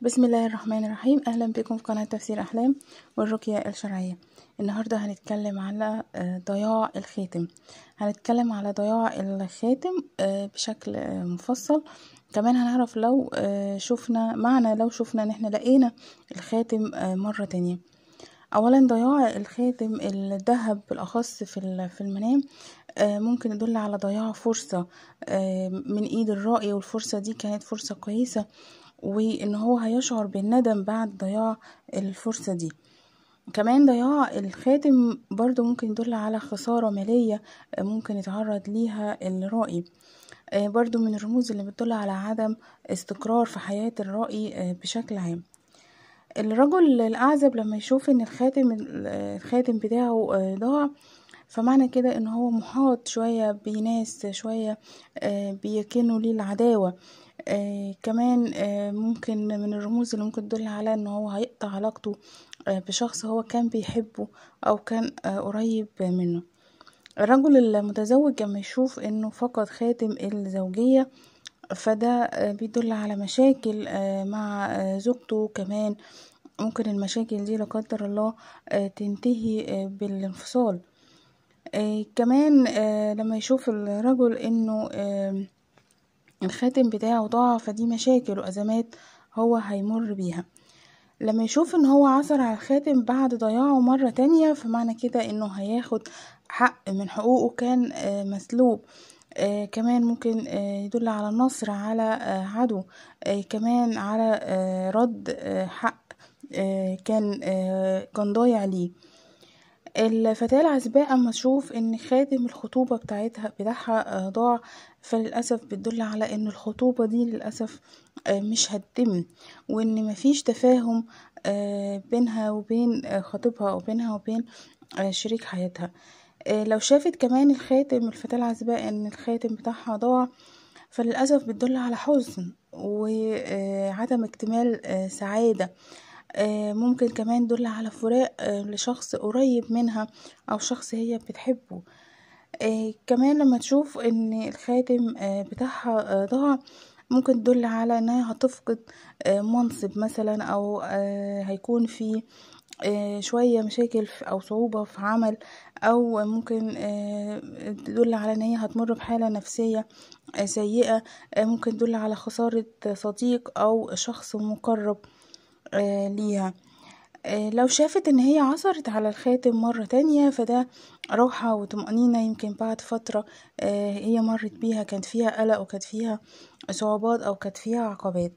بسم الله الرحمن الرحيم اهلا بكم في قناه تفسير احلام والرقيه الشرعيه النهارده هنتكلم على آه، ضياع الخاتم هنتكلم على ضياع الخاتم آه، بشكل آه، مفصل كمان هنعرف لو شفنا معنى لو شفنا ان احنا لقينا الخاتم مره تانية اولا ضياع الخاتم الذهب بالاخص في في المنام ممكن يدل على ضياع فرصه من ايد الرائي والفرصه دي كانت فرصه كويسه وان هو هيشعر بالندم بعد ضياع الفرصة دي كمان ضياع الخاتم برضو ممكن يدل على خسارة مالية آه، ممكن يتعرض ليها الرائي آه، برضو من الرموز اللي بتدل على عدم استقرار في حياة الرائي آه، بشكل عام الرجل الأعزب لما يشوف ان الخاتم الخاتم بتاعه ضاع فمعنى كده ان هو محاط شوية بناس شوية بيكنوا ليه العداوة آه، كمان آه، ممكن من الرموز اللي ممكن تدل على ان هو هيقطع علاقته آه، بشخص هو كان بيحبه او كان قريب منه الرجل المتزوج لما يشوف انه فقد خاتم الزوجية فده بيدل على مشاكل مع زوجته كمان ممكن المشاكل دي لقدر الله تنتهي بالانفصال كمان لما يشوف الرجل انه الخاتم بتاعه ضاع فدي مشاكل وأزمات هو هيمر بيها لما يشوف ان هو عثر على الخاتم بعد ضياعه مرة تانية فمعنى كده انه هياخد حق من حقوقه كان آه، مسلوب آه كمان ممكن آه يدل على النصر على آه عدو آه، كمان على آه، رد حق كان كان ضايع ليه الفتاة العزباء أما تشوف إن خاتم الخطوبة بتاعتها بتاعها آه، ضاع فللأسف بتدل على إن الخطوبة دي للأسف آه، مش هتتم وإن مفيش تفاهم آه، بينها وبين خطيبها أو بينها وبين شريك حياتها لو شافت كمان الخاتم الفتاة العزباء إن الخاتم بتاعها ضاع فللأسف بتدل على حزن وعدم اكتمال سعادة آه، ممكن كمان دل على فراق آه، لشخص قريب منها او شخص هي بتحبه آه، كمان لما تشوف ان الخاتم بتاعها ضاع ممكن تدل على انها هتفقد منصب مثلا او هيكون في شوية مشاكل او صعوبة في عمل او ممكن تدل على ان هي هتمر بحالة نفسية سيئة ممكن تدل على خسارة صديق او شخص مقرب آه، ليها آه، لو شافت ان هي عثرت على الخاتم مرة تانية فده روحة وطمأنينة يمكن بعد فترة آه، هي مرت بيها كانت فيها قلق وكانت فيها صعوبات او كانت فيها عقبات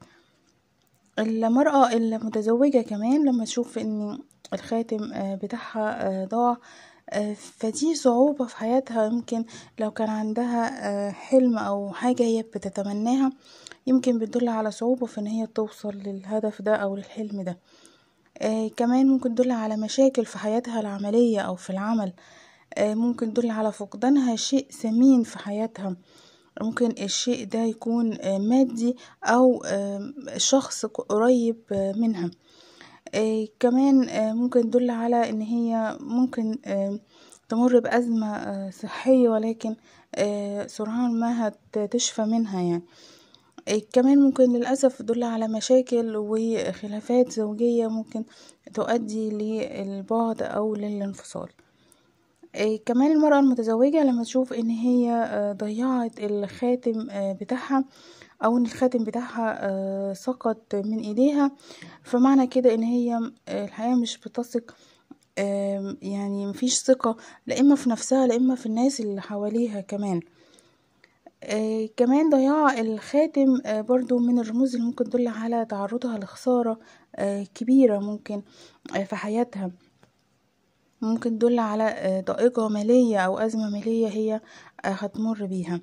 المرأة المتزوجة كمان لما تشوف ان الخاتم بتاعها ضاع آه، فدي صعوبة في حياتها يمكن لو كان عندها آه، حلم او حاجة هي بتتمناها يمكن بتدل على صعوبة في ان هي توصل للهدف ده او للحلم ده آه، كمان ممكن تدل على مشاكل في حياتها العملية او في العمل ممكن تدل على فقدانها شيء ثمين في حياتها ممكن الشيء ده يكون مادي او شخص قريب منها آه، كمان آه، ممكن تدل على ان هي ممكن آه، تمر بأزمة صحية ولكن سرعان ما هتشفى منها يعني كمان ممكن للأسف تدل على مشاكل وخلافات زوجية ممكن تؤدي للبعد أو للانفصال كمان المرأة المتزوجة لما تشوف ان هي ضيعت الخاتم بتاعها او ان الخاتم بتاعها آه، سقط من ايديها فمعنى كده ان هي آه، الحقيقه مش بتثق آه، يعني مفيش ثقة لا إما في نفسها لا إما في الناس اللي حواليها كمان كمان ضياع الخاتم برضو من الرموز اللي ممكن تدل على تعرضها لخسارة كبيرة ممكن في حياتها ممكن تدل على ضائقة مالية أو أزمة مالية هي هتمر بيها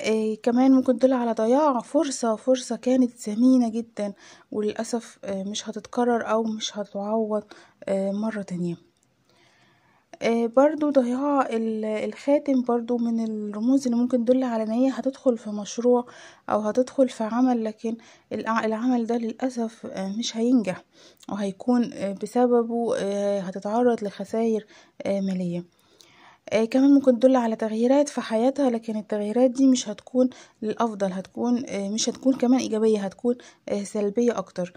إيه كمان ممكن تدل على ضياع فرصة فرصة كانت ثمينة جدا وللأسف إيه مش هتتكرر أو مش هتعوض إيه مرة تانية إيه برضو ضياع الخاتم برضو من الرموز اللي ممكن تدل على ان هي هتدخل في مشروع او هتدخل في عمل لكن العمل ده للأسف آه، مش هينجح وهيكون آه، بسببه آه، هتتعرض لخسائر مالية آه كمان ممكن تدل على تغييرات في حياتها لكن التغييرات دي مش هتكون للأفضل هتكون آه مش هتكون كمان إيجابية هتكون آه سلبية أكتر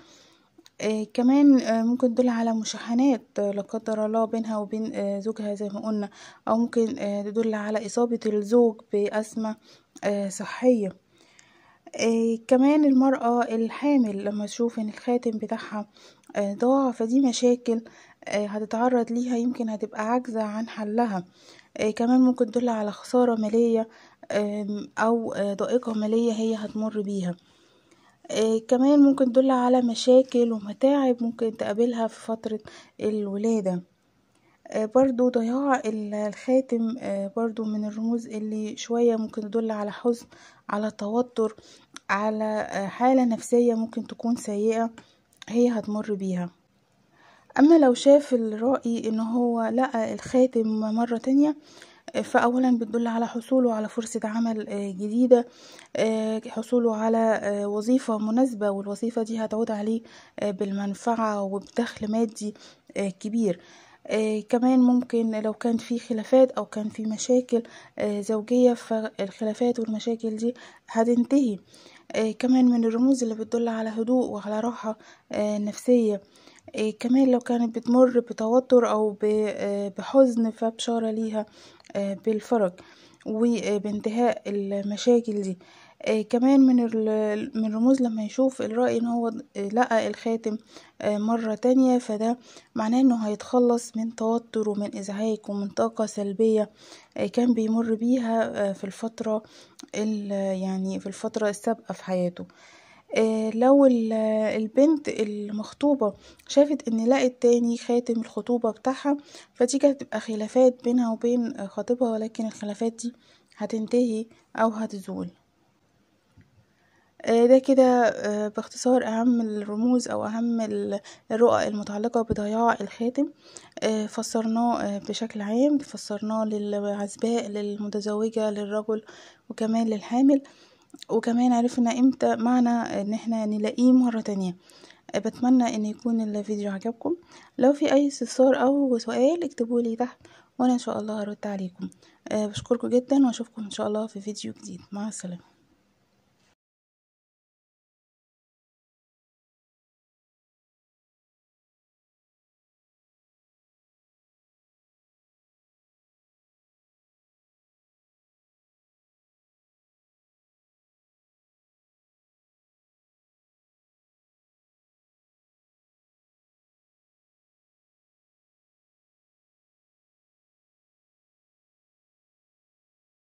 آه كمان آه ممكن تدل على مشاحنات آه لا قدر الله بينها وبين آه زوجها زي ما قلنا أو ممكن آه تدل على إصابة الزوج بأزمة آه صحية آه كمان المرأة الحامل لما تشوف ان الخاتم بتاعها آه ضاع فدي مشاكل آه هتتعرض ليها يمكن هتبقى عاجزة عن حلها آه، كمان ممكن تدل على خسارة مالية أو آه، ضائقة مالية هي هتمر بيها آه، كمان ممكن تدل على مشاكل ومتاعب ممكن تقابلها في فترة الولادة برضو ضياع الخاتم برضو من الرموز اللي شوية ممكن تدل على حزن على توتر على حالة نفسية ممكن تكون سيئة هي هتمر بيها اما لو شاف الرأي ان هو لقى الخاتم مرة تانية فأولا بتدل على حصوله على فرصة عمل آه، جديدة آه، حصوله على آه، وظيفة مناسبة والوظيفة دي هتعود عليه بالمنفعة وبدخل مادي كبير كمان ممكن لو كان في خلافات أو كان في مشاكل زوجية فالخلافات والمشاكل دي هتنتهي كمان من الرموز اللي بتدل على هدوء وعلى راحة نفسية إيه كمان لو كانت بتمر بتوتر أو آه، بحزن فبشارة ليها آه، بالفرج وبانتهاء المشاكل دي آه، كمان من من رموز لما يشوف الرأي ان هو لقى الخاتم مرة تانية فده معناه انه هيتخلص من توتر ومن ازعاج ومن طاقة سلبية كان بيمر بيها في الفترة يعني في الفترة السابقة في حياته آه، لو البنت المخطوبة شافت ان لقت تاني خاتم الخطوبة بتاعها فدي كانت هتبقى خلافات بينها وبين خطيبها ولكن الخلافات دي هتنتهي او هتزول آه، ده كده آه، باختصار أهم الرموز أو أهم الرؤى المتعلقة بضياع الخاتم فسرناه بشكل عام فسرناه للعزباء للمتزوجة للرجل وكمان للحامل وكمان عرفنا امتى معنى ان احنا نلاقيه مرة تانية بتمنى ان يكون الفيديو عجبكم لو في اي استفسار او سؤال اكتبوا لي تحت وانا ان شاء الله هرد عليكم أه، بشكركم جدا واشوفكم ان شاء الله في فيديو جديد مع السلامه